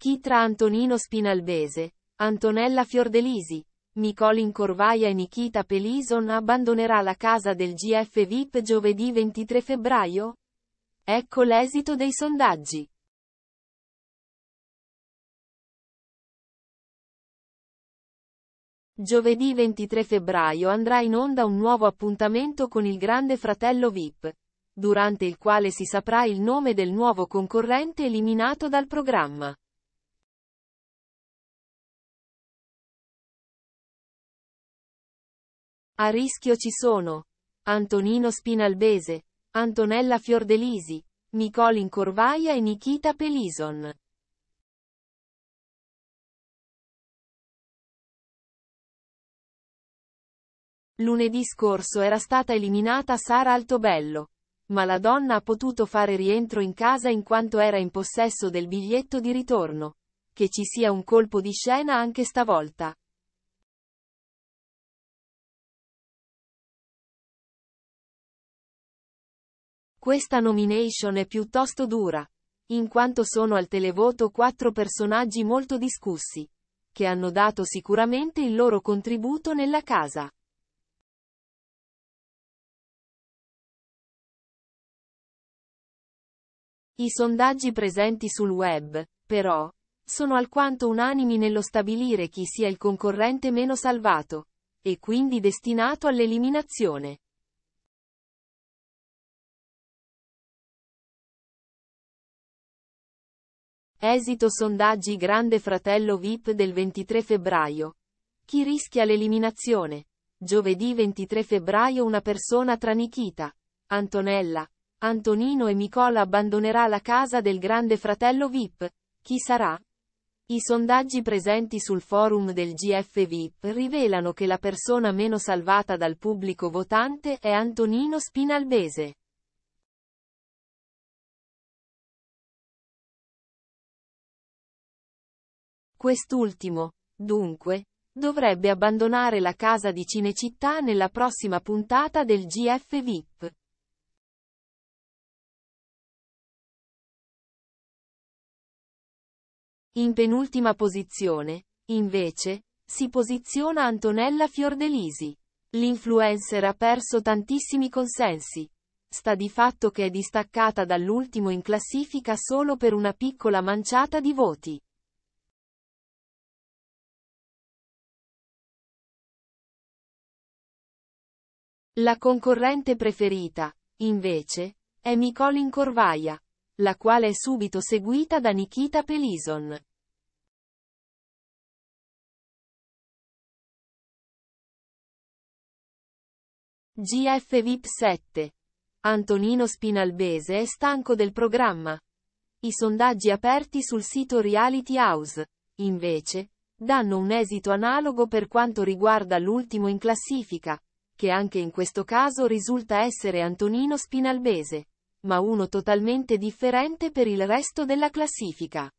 chi tra Antonino Spinalbese, Antonella Fiordelisi, Nicolin Corvaia e Nikita Pelison abbandonerà la casa del GF VIP giovedì 23 febbraio? Ecco l'esito dei sondaggi. Giovedì 23 febbraio andrà in onda un nuovo appuntamento con il Grande Fratello VIP, durante il quale si saprà il nome del nuovo concorrente eliminato dal programma. A rischio ci sono Antonino Spinalbese, Antonella Fiordelisi, Nicolin Corvaia e Nikita Pelison. Lunedì scorso era stata eliminata Sara Altobello, ma la donna ha potuto fare rientro in casa in quanto era in possesso del biglietto di ritorno. Che ci sia un colpo di scena anche stavolta. Questa nomination è piuttosto dura, in quanto sono al televoto quattro personaggi molto discussi, che hanno dato sicuramente il loro contributo nella casa. I sondaggi presenti sul web, però, sono alquanto unanimi nello stabilire chi sia il concorrente meno salvato, e quindi destinato all'eliminazione. Esito sondaggi Grande Fratello VIP del 23 febbraio. Chi rischia l'eliminazione? Giovedì 23 febbraio una persona tra Nikita, Antonella, Antonino e Nicola abbandonerà la casa del Grande Fratello VIP. Chi sarà? I sondaggi presenti sul forum del GF VIP rivelano che la persona meno salvata dal pubblico votante è Antonino Spinalbese. Quest'ultimo, dunque, dovrebbe abbandonare la casa di Cinecittà nella prossima puntata del GF VIP. In penultima posizione, invece, si posiziona Antonella Fiordelisi. L'influencer ha perso tantissimi consensi. Sta di fatto che è distaccata dall'ultimo in classifica solo per una piccola manciata di voti. La concorrente preferita, invece, è Mikolin Corvaia, la quale è subito seguita da Nikita Pelison. GF VIP 7. Antonino Spinalbese è stanco del programma. I sondaggi aperti sul sito Reality House, invece, danno un esito analogo per quanto riguarda l'ultimo in classifica, che anche in questo caso risulta essere Antonino Spinalbese, ma uno totalmente differente per il resto della classifica.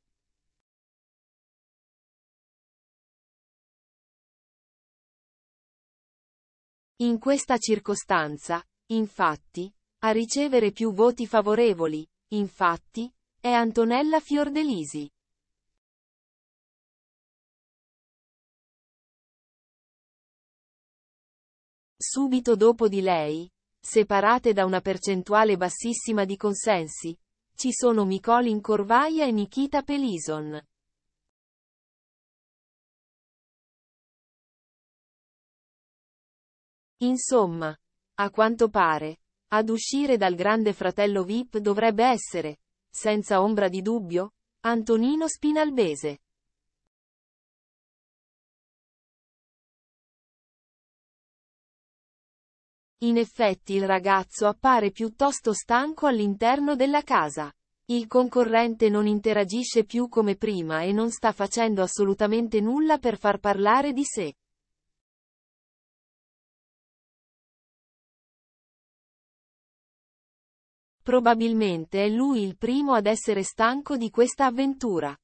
In questa circostanza, infatti, a ricevere più voti favorevoli, infatti, è Antonella Fiordelisi. Subito dopo di lei, separate da una percentuale bassissima di consensi, ci sono Micolin Corvaia e Nikita Pelison. Insomma, a quanto pare, ad uscire dal grande fratello VIP dovrebbe essere, senza ombra di dubbio, Antonino Spinalbese. In effetti il ragazzo appare piuttosto stanco all'interno della casa. Il concorrente non interagisce più come prima e non sta facendo assolutamente nulla per far parlare di sé. Probabilmente è lui il primo ad essere stanco di questa avventura.